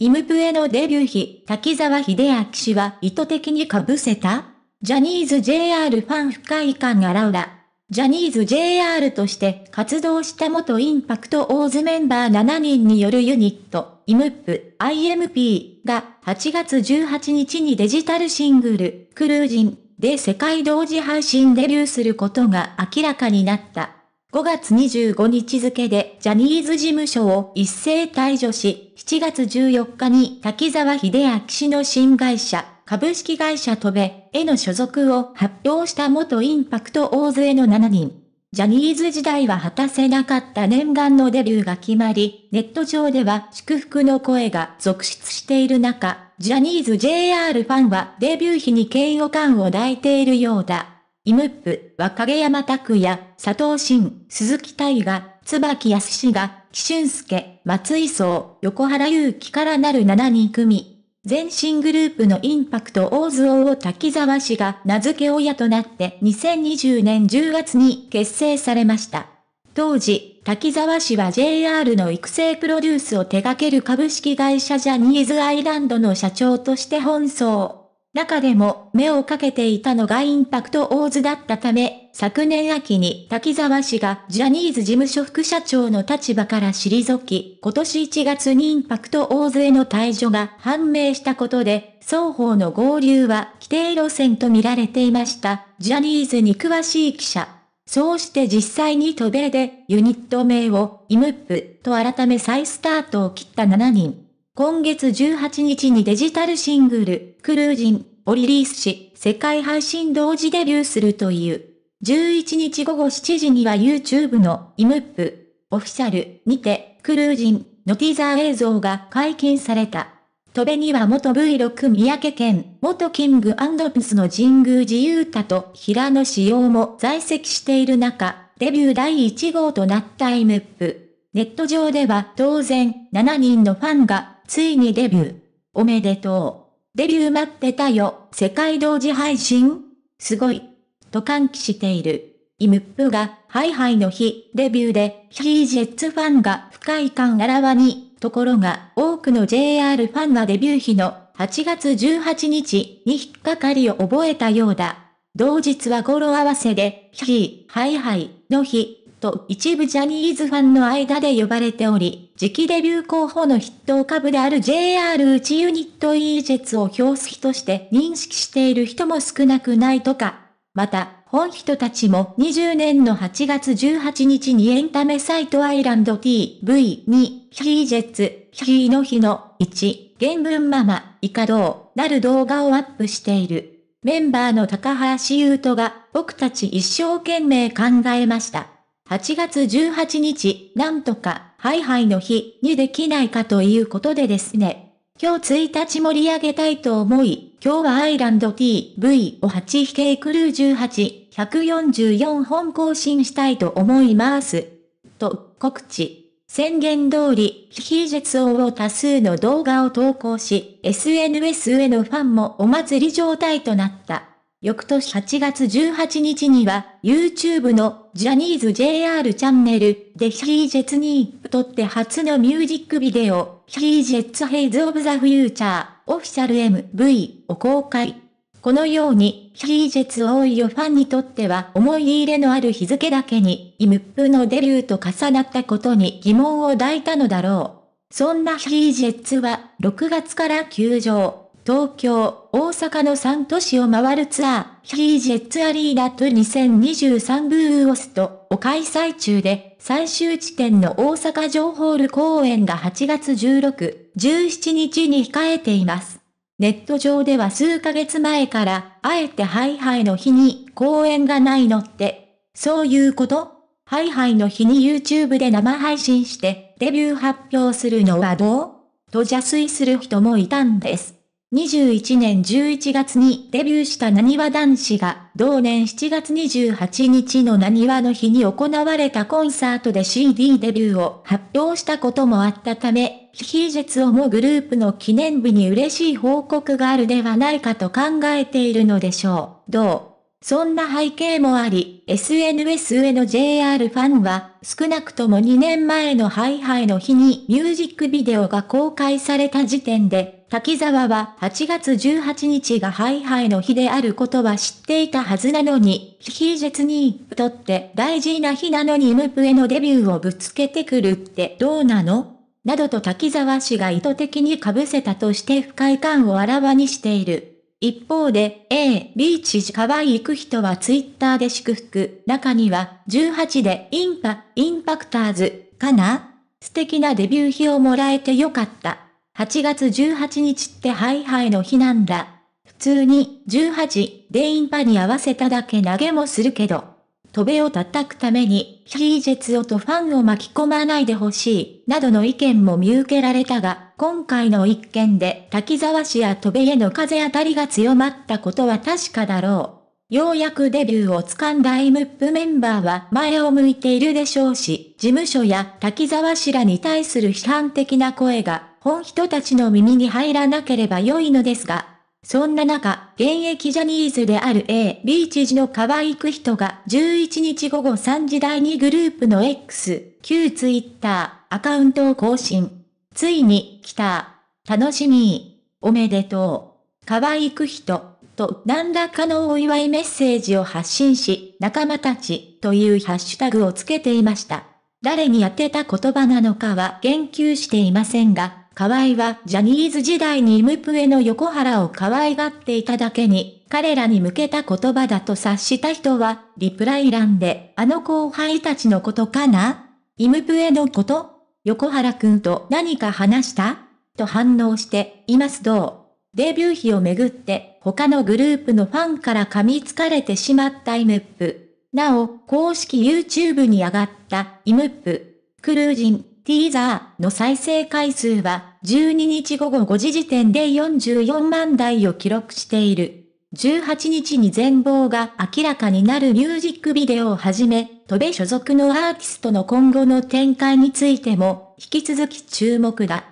イムプエのデビュー日、滝沢秀明氏は意図的に被せたジャニーズ JR ファン不快感あらうら。ジャニーズ JR として活動した元インパクトオーズメンバー7人によるユニット、イムップ IMP が8月18日にデジタルシングル、クルージンで世界同時配信デビューすることが明らかになった。5月25日付でジャニーズ事務所を一斉退除し、7月14日に滝沢秀明氏の新会社、株式会社トベへの所属を発表した元インパクト大勢の7人。ジャニーズ時代は果たせなかった念願のデビューが決まり、ネット上では祝福の声が続出している中、ジャニーズ JR ファンはデビュー日に嫌悪感を抱いているようだ。イムップは影山拓也、佐藤慎、鈴木大河、椿康が、木俊介、松井壮、横原祐希からなる7人組。全身グループのインパクト大津王を滝沢氏が名付け親となって2020年10月に結成されました。当時、滝沢氏は JR の育成プロデュースを手掛ける株式会社ジャニーズアイランドの社長として奔走。中でも目をかけていたのがインパクト大津だったため、昨年秋に滝沢氏がジャニーズ事務所副社長の立場から退き、今年1月にインパクト大津への退場が判明したことで、双方の合流は規定路線と見られていました、ジャニーズに詳しい記者。そうして実際に渡米でユニット名をイムップと改め再スタートを切った7人。今月18日にデジタルシングル、クルージンをリリースし、世界配信同時デビューするという。11日午後7時には YouTube の IMUP オフィシャルにて、クルージンのティザー映像が解禁された。戸辺には元 V6 三宅県、元キングピスの神宮寺勇太と平野志陽も在籍している中、デビュー第1号となった IMUP。ネット上では当然、7人のファンがついにデビュー。おめでとう。デビュー待ってたよ。世界同時配信すごい。と歓喜している。イムップが、ハイハイの日、デビューで、ヒージェッツファンが不快感あらわに、ところが、多くの JR ファンがデビュー日の、8月18日に引っかかりを覚えたようだ。同日は語呂合わせで、ヒー、ハイハイの日、と一部ジャニーズファンの間で呼ばれており、次期デビュー候補の筆頭株である j r 内ユニット e ジェツを表すとして認識している人も少なくないとか。また、本人たちも20年の8月18日にエンタメサイトアイランド TV に、ヒージェッツ、ヒーの日の1、原文ママ、イカドウ、なる動画をアップしている。メンバーの高橋優斗が、僕たち一生懸命考えました。8月18日、なんとか、ハイハイの日にできないかということでですね。今日1日盛り上げたいと思い、今日はアイランド TV を8日型クルー18、144本更新したいと思います。と、告知。宣言通り、非ツ王を多数の動画を投稿し、SNS へのファンもお祭り状態となった。翌年8月18日には、YouTube のジャニーズ JR チャンネルでヒージェツにとって初のミュージックビデオ、ヒージェツヘイズオブザフューチャーオフィシャル MV を公開。このように、ヒージェツ多いよファンにとっては思い入れのある日付だけに、イムップのデビューと重なったことに疑問を抱いたのだろう。そんなヒージェッツは、6月から休場。東京、大阪の3都市を回るツアー、ヒージェッツアリーナと2023ブーオストを開催中で、最終地点の大阪城ホール公演が8月16、17日に控えています。ネット上では数ヶ月前から、あえてハイハイの日に公演がないのって、そういうことハイハイの日に YouTube で生配信して、デビュー発表するのはどうと邪推する人もいたんです。2 1年11月にデビューしたなにわ男子が、同年7月28日のなにわの日に行われたコンサートで CD デビューを発表したこともあったため、ヒヒージェツをもグループの記念日に嬉しい報告があるではないかと考えているのでしょう。どうそんな背景もあり、SNS への JR ファンは、少なくとも2年前のハイハイの日にミュージックビデオが公開された時点で、滝沢は8月18日がハイハイの日であることは知っていたはずなのに、非非絶に、とって大事な日なのにムプへのデビューをぶつけてくるってどうなのなどと滝沢氏が意図的に被せたとして不快感をあらわにしている。一方で A、B 知事川行く人はツイッターで祝福。中には18でインパ、インパクターズ、かな素敵なデビュー日をもらえてよかった。8月18日ってハイハイの日なんだ。普通に18でインパに合わせただけ投げもするけど。飛べを叩くために、ヒージェツオとファンを巻き込まないでほしい、などの意見も見受けられたが、今回の一件で滝沢市や戸部への風当たりが強まったことは確かだろう。ようやくデビューをつかんだ m p メンバーは前を向いているでしょうし、事務所や滝沢氏らに対する批判的な声が、本人たちの耳に入らなければ良いのですが、そんな中、現役ジャニーズである A、B 知事の河合く人が11日午後3時台にグループの X、旧 Twitter アカウントを更新。ついに来た。楽しみ。おめでとう。可愛く人。と何らかのお祝いメッセージを発信し、仲間たちというハッシュタグをつけていました。誰に当てた言葉なのかは言及していませんが、河合はジャニーズ時代にイムプエの横原を可愛がっていただけに、彼らに向けた言葉だと察した人は、リプライ欄で、あの後輩たちのことかなイムプエのこと横原くんと何か話したと反応していますどうデビュー日をめぐって他のグループのファンから噛みつかれてしまったイムップ。なお、公式 YouTube に上がったイムップ。クルージン、ティーザーの再生回数は12日午後5時時点で44万台を記録している。18日に全貌が明らかになるミュージックビデオをはじめ、戸部所属のアーティストの今後の展開についても、引き続き注目だ。